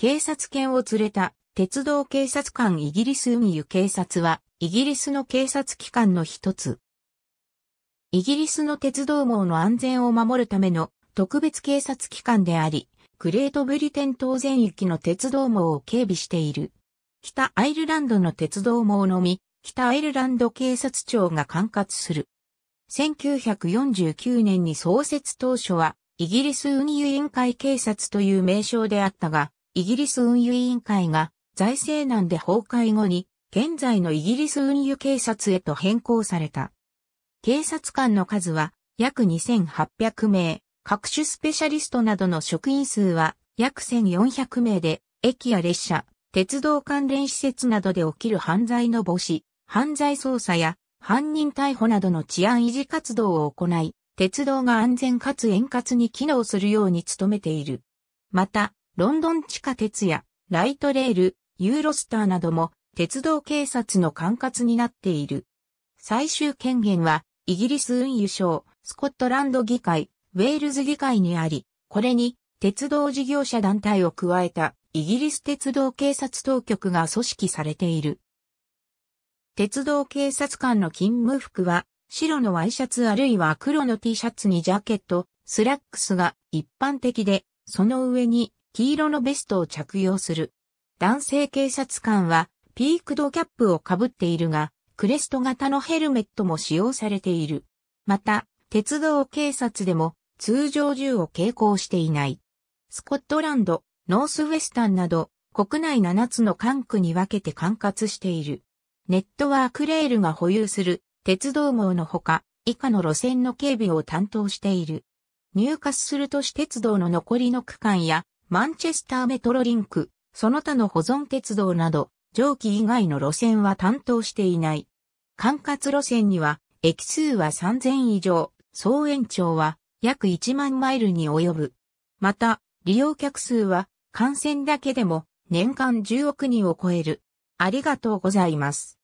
警察犬を連れた鉄道警察官イギリス運輸警察はイギリスの警察機関の一つ。イギリスの鉄道網の安全を守るための特別警察機関であり、グレートブリテン島全域の鉄道網を警備している。北アイルランドの鉄道網のみ、北アイルランド警察庁が管轄する。1949年に創設当初は、イギリス運輸委員会警察という名称であったが、イギリス運輸委員会が財政難で崩壊後に現在のイギリス運輸警察へと変更された。警察官の数は約2800名、各種スペシャリストなどの職員数は約1400名で、駅や列車、鉄道関連施設などで起きる犯罪の防止、犯罪捜査や犯人逮捕などの治安維持活動を行い、鉄道が安全かつ円滑に機能するように努めている。また、ロンドン地下鉄やライトレール、ユーロスターなども鉄道警察の管轄になっている。最終権限はイギリス運輸省、スコットランド議会、ウェールズ議会にあり、これに鉄道事業者団体を加えたイギリス鉄道警察当局が組織されている。鉄道警察官の勤務服は白のワイシャツあるいは黒の T シャツにジャケット、スラックスが一般的で、その上に黄色のベストを着用する。男性警察官はピークドキャップをかぶっているが、クレスト型のヘルメットも使用されている。また、鉄道警察でも通常銃を携行していない。スコットランド、ノースウェスタンなど、国内7つの管区に分けて管轄している。ネットワークレールが保有する鉄道網のほか、以下の路線の警備を担当している。入荷する都市鉄道の残りの区間やマンチェスターメトロリンク、その他の保存鉄道など、蒸気以外の路線は担当していない。管轄路線には、駅数は3000以上、総延長は約1万マイルに及ぶ。また、利用客数は、幹線だけでも年間10億人を超える。ありがとうございます。